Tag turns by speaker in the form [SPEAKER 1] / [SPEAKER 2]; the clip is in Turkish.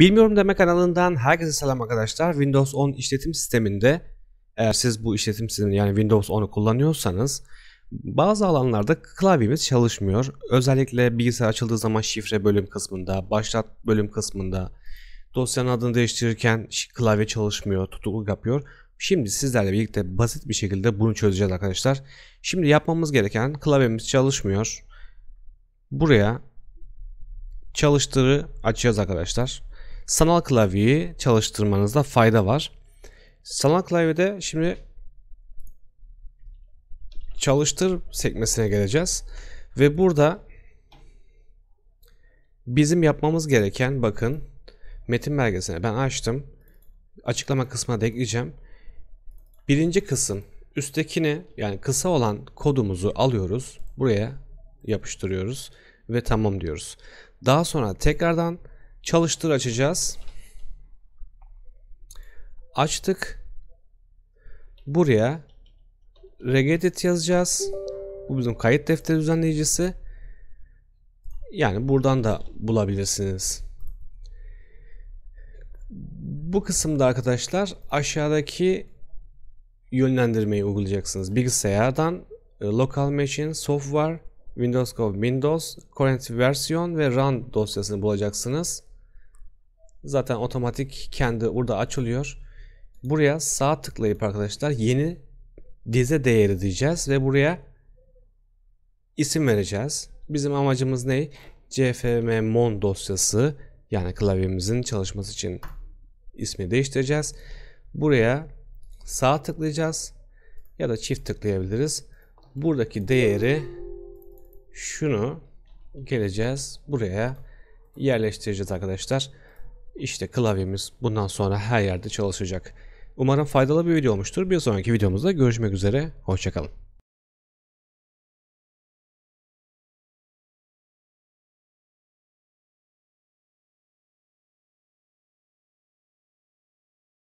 [SPEAKER 1] Bilmiyorum Deme kanalından herkese selam arkadaşlar. Windows 10 işletim sisteminde eğer siz bu işletim sistemini yani Windows 10'u kullanıyorsanız bazı alanlarda klavyemiz çalışmıyor. Özellikle bilgisayar açıldığı zaman şifre bölüm kısmında, başlat bölüm kısmında dosyanın adını değiştirirken klavye çalışmıyor, tutukluk yapıyor. Şimdi sizlerle birlikte basit bir şekilde bunu çözeceğiz arkadaşlar. Şimdi yapmamız gereken klavyemiz çalışmıyor. Buraya çalıştırı açacağız arkadaşlar sanal klavyeyi çalıştırmanızda fayda var. Sanal klavyede şimdi çalıştır sekmesine geleceğiz. Ve burada bizim yapmamız gereken bakın metin belgesine ben açtım. Açıklama kısmına da ekleyeceğim. Birinci kısım üsttekini yani kısa olan kodumuzu alıyoruz. Buraya yapıştırıyoruz ve tamam diyoruz. Daha sonra tekrardan Çalıştır açacağız. Açtık. Buraya regedit yazacağız. Bu bizim kayıt defteri düzenleyicisi. Yani buradan da bulabilirsiniz. Bu kısımda arkadaşlar aşağıdaki yönlendirmeyi uygulayacaksınız. Bilgisayardan e, local machine, software, Windows Windows, current versiyon ve run dosyasını bulacaksınız zaten otomatik kendi burada açılıyor. Buraya sağ tıklayıp arkadaşlar yeni dize değeri diyeceğiz ve buraya isim vereceğiz. Bizim amacımız ne? CFM mon dosyası yani klavyemizin çalışması için ismi değiştireceğiz. Buraya sağ tıklayacağız ya da çift tıklayabiliriz. Buradaki değeri şunu geleceğiz buraya yerleştireceğiz arkadaşlar. İşte klavyemiz bundan sonra her yerde çalışacak. Umarım faydalı bir video olmuştur. Bir sonraki videomuzda görüşmek üzere. Hoşçakalın.